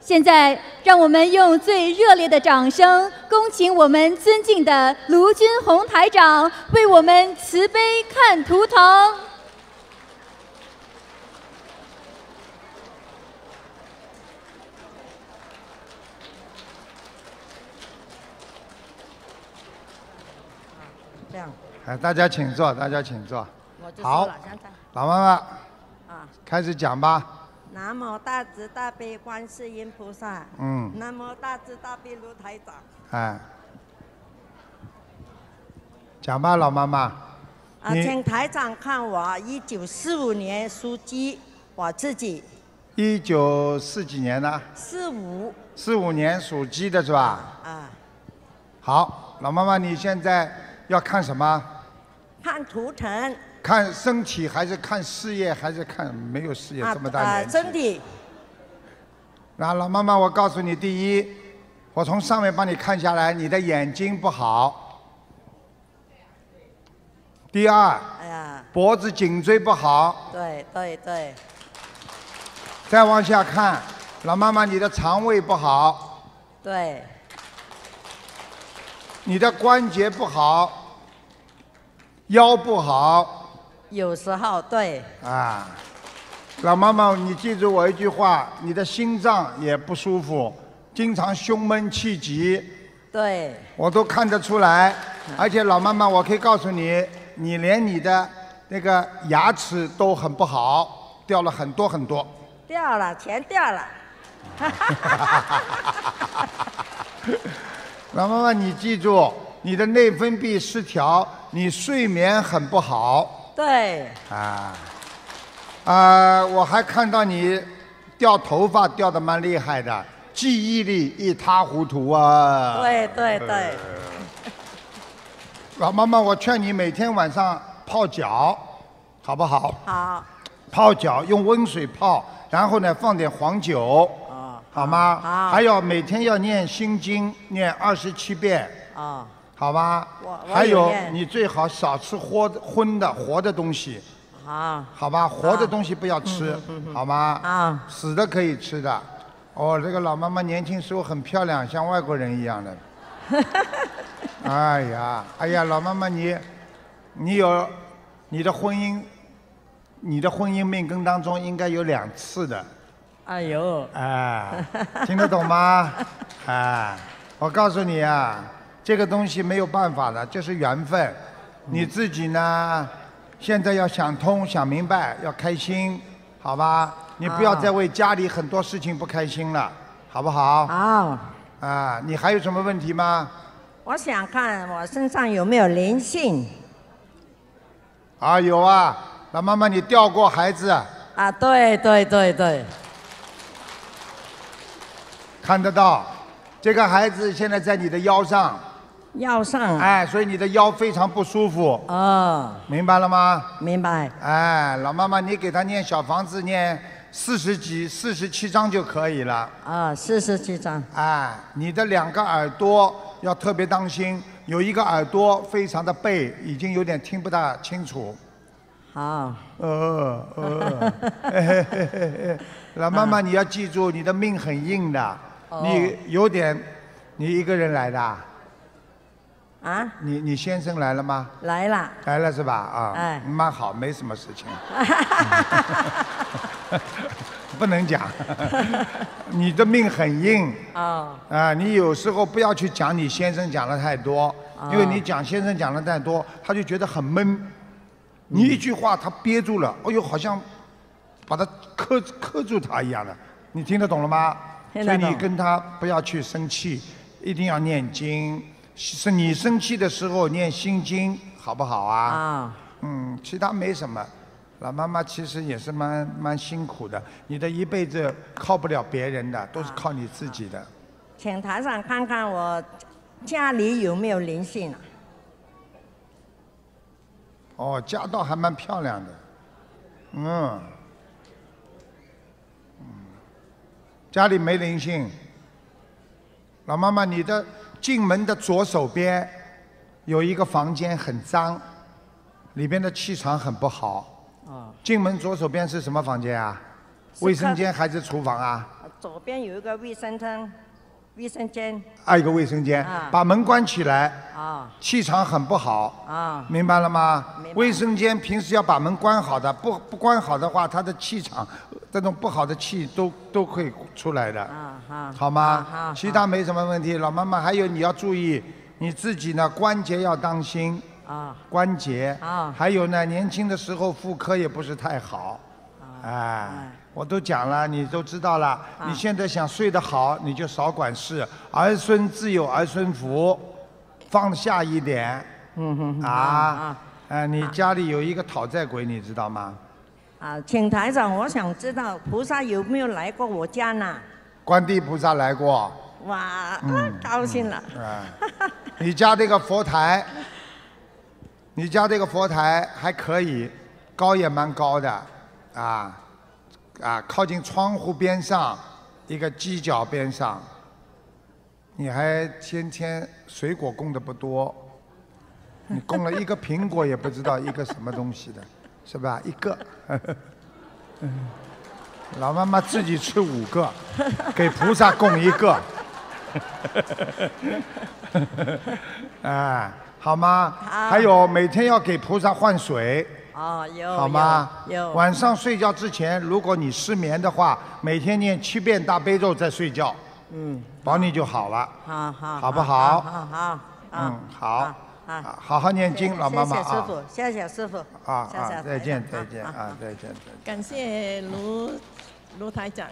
现在，让我们用最热烈的掌声，恭请我们尊敬的卢军红台长为我们慈悲看图腾。这样。哎，大家请坐，大家请坐。好，老妈妈，啊，开始讲吧。南无大慈大悲观世音菩萨，嗯。南无大慈大悲如台长。啊。讲吧，老妈妈。啊，请台长看我一九四五年属鸡，我自己。一九四几年呢？四五。四五年属鸡的是吧？啊。好，老妈妈，你现在要看什么？看图腾。看身体还是看事业还是看没有事业这么大年纪？啊，真的。老妈妈，我告诉你，第一，我从上面帮你看下来，你的眼睛不好。第二，脖子颈椎不好。对对对。再往下看，老妈妈，你的肠胃不好。对。你的关节不好，腰不好。有时候，对啊，老妈妈，你记住我一句话：，你的心脏也不舒服，经常胸闷气急。对，我都看得出来。而且老妈妈，我可以告诉你，你连你的那个牙齿都很不好，掉了很多很多。掉了，全掉了。老妈妈，你记住，你的内分泌失调，你睡眠很不好。对，啊，呃，我还看到你掉头发掉的蛮厉害的，记忆力一塌糊涂啊。对对对。老 妈妈，我劝你每天晚上泡脚，好不好？好。泡脚用温水泡，然后呢放点黄酒，啊，好吗？好。还要每天要念心经，念二十七遍。啊。好吧，还有你最好少吃活荤的活的东西。好，好吧，活的东西不要吃，好吗？啊，死的可以吃的。哦，这个老妈妈年轻时候很漂亮，像外国人一样的。哎呀，哎呀，老妈妈你，你有你的婚姻，你的婚姻命根当中应该有两次的。哎哟，哎，听得懂吗？哎，我告诉你啊。这个东西没有办法的，这是缘分。你自己呢，现在要想通、想明白，要开心，好吧？你不要再为家里很多事情不开心了，好不好？好。啊，你还有什么问题吗？我想看我身上有没有灵性。啊，有啊。那妈妈，你掉过孩子？啊，对对对对。看得到，这个孩子现在在你的腰上。腰上哎，所以你的腰非常不舒服。哦，明白了吗？明白。哎，老妈妈，你给他念《小房子》念四十几、四十七章就可以了。啊，四十七章。哎，你的两个耳朵要特别当心，有一个耳朵非常的背，已经有点听不大清楚。好。呃呃。老妈妈，你要记住，你的命很硬的。你有点，你一个人来的。啊，你你先生来了吗？来了，来了是吧？啊，哎，蛮好，没什么事情。不能讲，你的命很硬。哦。啊，你有时候不要去讲你先生讲了太多，因为你讲先生讲了太多，他就觉得很闷。你一句话他憋住了，哎呦，好像把他磕磕住他一样的。你听得懂了吗？所以你跟他不要去生气，一定要念经。是你生气的时候念心经好不好啊？嗯，其他没什么。老妈妈其实也是蛮蛮辛苦的，你的一辈子靠不了别人的，都是靠你自己的。请台上看看我家里有没有灵性？哦，家道还蛮漂亮的。嗯，家里没灵性。老妈妈，你的。进门的左手边有一个房间很脏，里边的气场很不好。啊，进门左手边是什么房间啊？卫生间还是厨房啊？左边有一个卫生间。卫生间，啊，一个卫生间，把门关起来，气场很不好，明白了吗？卫生间平时要把门关好的，不不关好的话，它的气场，这种不好的气都都会出来的，好吗？其他没什么问题，老妈妈，还有你要注意你自己呢，关节要当心，关节，还有呢，年轻的时候妇科也不是太好，哎。我都讲了，你都知道了。你现在想睡得好，你就少管事。儿孙自有儿孙福，放下一点。嗯哼啊，哎，你家里有一个讨债鬼，你知道吗？啊，请台长，我想知道菩萨有没有来过我家呢？观地菩萨来过。哇，太高兴了。你家这个佛台，你家这个佛台还可以，高也蛮高的啊。啊，靠近窗户边上一个犄角边上，你还天天水果供的不多，你供了一个苹果也不知道一个什么东西的，是吧？一个，老妈妈自己吃五个，给菩萨供一个，啊，好吗？还有每天要给菩萨换水。啊，有好吗？有晚上睡觉之前，如果你失眠的话，每天念七遍大悲咒再睡觉，嗯，保你就好了。好好，好不好？好，嗯，好，好好好，好，念经，老妈妈谢谢师傅，谢谢师傅啊，谢谢，再见，再见啊，再见，感谢卢卢台长。